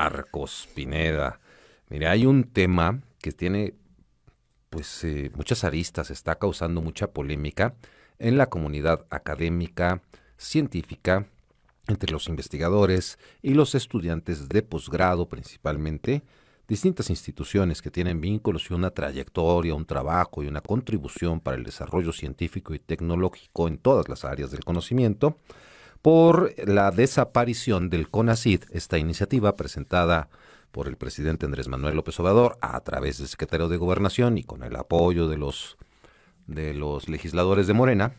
Marcos Pineda. Mire, hay un tema que tiene pues eh, muchas aristas, está causando mucha polémica en la comunidad académica, científica, entre los investigadores y los estudiantes de posgrado principalmente, distintas instituciones que tienen vínculos y una trayectoria, un trabajo y una contribución para el desarrollo científico y tecnológico en todas las áreas del conocimiento, por la desaparición del CONACID, esta iniciativa presentada por el presidente Andrés Manuel López Obrador a través del secretario de Gobernación y con el apoyo de los de los legisladores de Morena,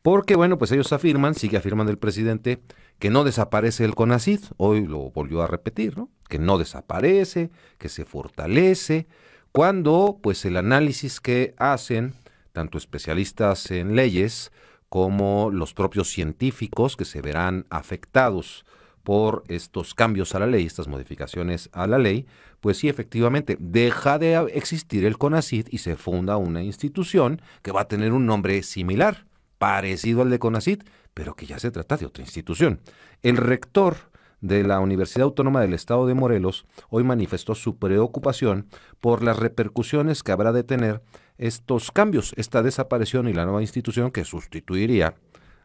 porque bueno, pues ellos afirman, sigue afirmando el presidente, que no desaparece el CONACID, hoy lo volvió a repetir, ¿no? Que no desaparece, que se fortalece, cuando pues el análisis que hacen tanto especialistas en leyes como los propios científicos que se verán afectados por estos cambios a la ley, estas modificaciones a la ley, pues sí, efectivamente, deja de existir el CONACID y se funda una institución que va a tener un nombre similar, parecido al de CONACID, pero que ya se trata de otra institución. El rector de la Universidad Autónoma del Estado de Morelos hoy manifestó su preocupación por las repercusiones que habrá de tener estos cambios, esta desaparición y la nueva institución que sustituiría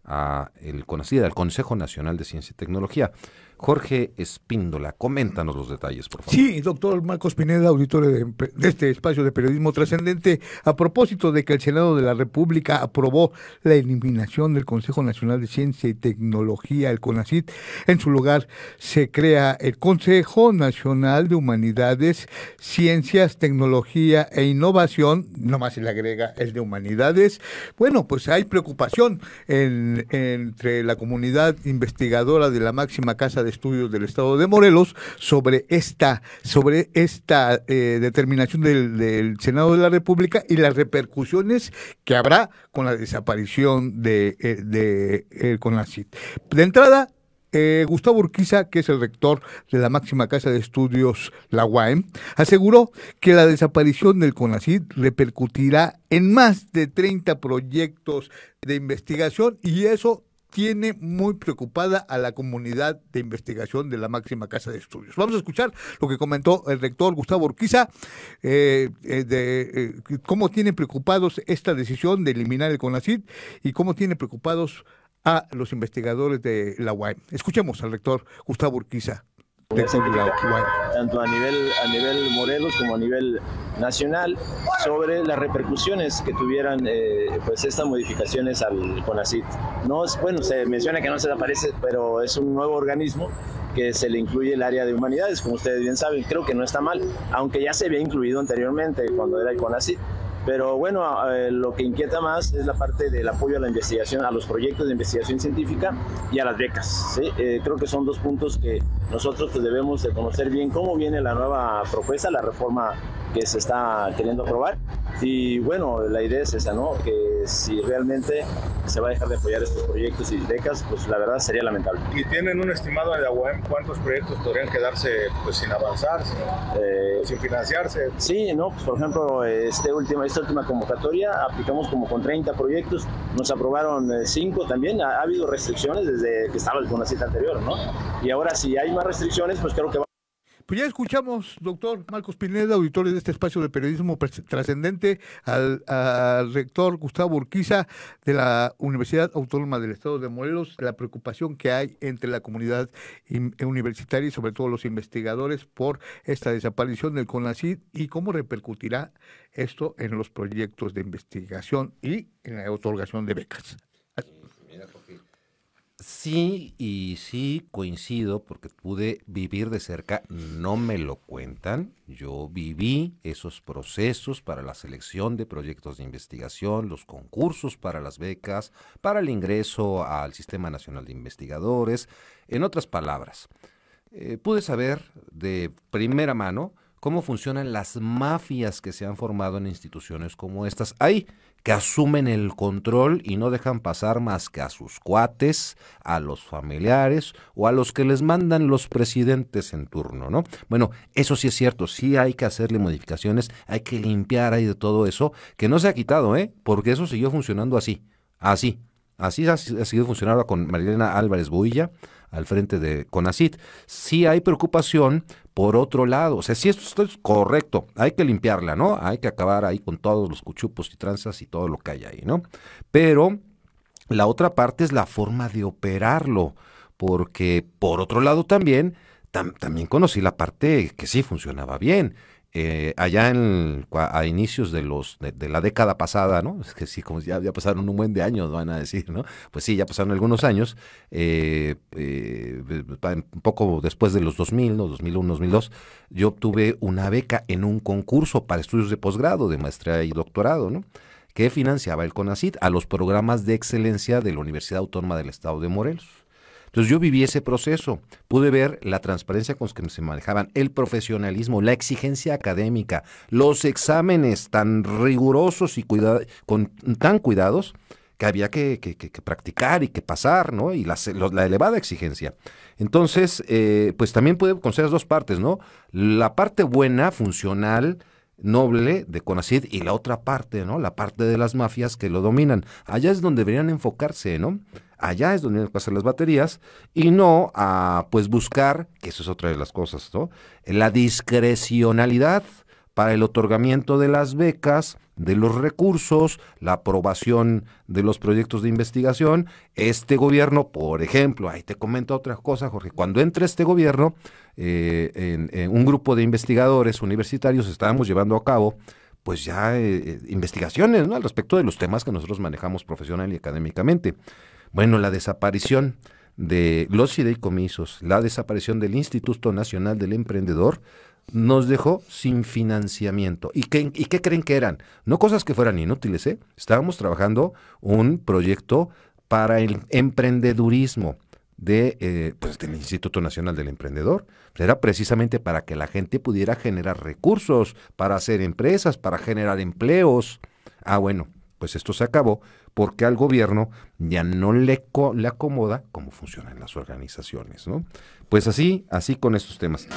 a el conocida Consejo Nacional de Ciencia y Tecnología. Jorge Espíndola, coméntanos los detalles, por favor. Sí, doctor Marcos Pineda, auditor de, este espacio de periodismo trascendente, a propósito de que el Senado de la República aprobó la eliminación del Consejo Nacional de Ciencia y Tecnología, el CONACIT, en su lugar se crea el Consejo Nacional de Humanidades, Ciencias, Tecnología e Innovación, nomás se le agrega el de Humanidades. Bueno, pues hay preocupación entre la comunidad investigadora de la máxima casa de Estudios del Estado de Morelos sobre esta, sobre esta eh, determinación del, Senado de la República y las repercusiones que habrá con la desaparición de, eh, de, de eh, CONACIT. De entrada, Gustavo Urquiza, que es el rector de la máxima casa de estudios, la UAM, aseguró que la desaparición del CONACID repercutirá en más de 30 proyectos de investigación y eso tiene muy preocupada a la comunidad de investigación de la máxima casa de estudios. Vamos a escuchar lo que comentó el rector Gustavo Urquiza eh, eh, de eh, cómo tiene preocupados esta decisión de eliminar el CONACID y cómo tiene preocupados a los investigadores de la UAM. Escuchemos al rector Gustavo Urquiza tanto a nivel, a nivel Morelos como a nivel nacional, sobre las repercusiones que tuvieran eh, pues estas modificaciones al CONACIT. No es, bueno, se menciona que no se aparece, pero es un nuevo organismo que se le incluye el área de humanidades, como ustedes bien saben, creo que no está mal, aunque ya se había incluido anteriormente cuando era el CONACIT. Pero bueno, eh, lo que inquieta más es la parte del apoyo a la investigación, a los proyectos de investigación científica y a las becas. Eh, creo que son dos puntos que nosotros pues, debemos de conocer bien cómo viene la nueva propuesta, la reforma que se está queriendo aprobar. Y bueno, la idea es esa, ¿no? Que si realmente se va a dejar de apoyar estos proyectos y becas, pues la verdad sería lamentable. ¿Y tienen un estimado de la UAM cuántos proyectos podrían quedarse pues, sin avanzar, eh, sin financiarse? Sí, no, pues, por ejemplo, este última, esta última convocatoria aplicamos como con 30 proyectos, nos aprobaron 5 eh, también, ha, habido restricciones desde que estaba el cita anterior, ¿no? Y ahora si hay más restricciones, pues creo que va pues ya escuchamos, doctor Marcos Pineda, auditorio de este espacio de periodismo trascendente, al, al, rector Gustavo Urquiza de la Universidad Autónoma del Estado de Morelos, la preocupación que hay entre la comunidad eh, universitaria y sobre todo los investigadores por esta desaparición del CONACID y cómo repercutirá esto en los proyectos de investigación y en la otorgación de becas. Sí, y sí coincido porque pude vivir de cerca, no me lo cuentan, yo viví esos procesos para la selección de proyectos de investigación, los concursos para las becas, para el ingreso al Sistema Nacional de Investigadores, en otras palabras, eh, pude saber de primera mano cómo funcionan las mafias que se han formado en instituciones como estas. Hay que asumen el control y no dejan pasar más que a sus cuates, a los familiares o a los que les mandan los presidentes en turno, ¿no? Bueno, eso sí es cierto, sí hay que hacerle modificaciones, hay que limpiar ahí de todo eso, que no se ha quitado, ¿eh? Porque eso siguió funcionando así, así, así ha, ha seguido funcionando con Marilena Álvarez Builla, al frente de CONACIT. Sí hay preocupación por otro lado. O sea, si esto es correcto, hay que limpiarla, ¿no? Hay que acabar ahí con todos los cuchupos y tranzas y todo lo que hay ahí, ¿no? Pero la otra parte es la forma de operarlo, porque por otro lado también, también conocí la parte que sí funcionaba bien. Eh, allá en a inicios de los de, la década pasada, ¿no? Es que sí, como ya, pasaron un buen de años, van a decir, ¿no? Pues sí, ya pasaron algunos años, eh, eh, un poco después de los 2000, ¿no? 2001, 2002, yo obtuve una beca en un concurso para estudios de posgrado, de maestría y doctorado, ¿no? que financiaba el CONACIT a los programas de excelencia de la Universidad Autónoma del Estado de Morelos. Entonces yo viví ese proceso, pude ver la transparencia con que se manejaban, el profesionalismo, la exigencia académica, los exámenes tan rigurosos y con, tan cuidados que había que, practicar y que pasar, ¿no? Y la, elevada exigencia. Entonces, eh, pues también puede considerar dos partes, ¿no? La parte buena, funcional, noble de CONACID y la otra parte, ¿no? La parte de las mafias que lo dominan. Allá es donde deberían enfocarse, ¿no? Allá es donde deberían pasar las baterías y no a, pues, buscar, que eso es otra de las cosas, La discrecionalidad para el otorgamiento de las becas, de los recursos, la aprobación de los proyectos de investigación. Este gobierno, por ejemplo, ahí te comento otras cosas, Jorge, cuando entra este gobierno, eh, en, un grupo de investigadores universitarios estábamos llevando a cabo pues ya eh, eh, investigaciones al respecto de los temas que nosotros manejamos profesional y académicamente. Bueno, la desaparición de los fideicomisos, la desaparición del Instituto Nacional del Emprendedor, nos dejó sin financiamiento. ¿Y qué, ¿Y qué creen que eran? No cosas que fueran inútiles, ¿eh? Estábamos trabajando un proyecto para el emprendedurismo de, eh, pues, del Instituto Nacional del Emprendedor. Era precisamente para que la gente pudiera generar recursos, para hacer empresas, para generar empleos. Ah, bueno, pues esto se acabó porque al gobierno ya no le, le acomoda cómo funcionan las organizaciones. ¿no? Pues así, así con estos temas.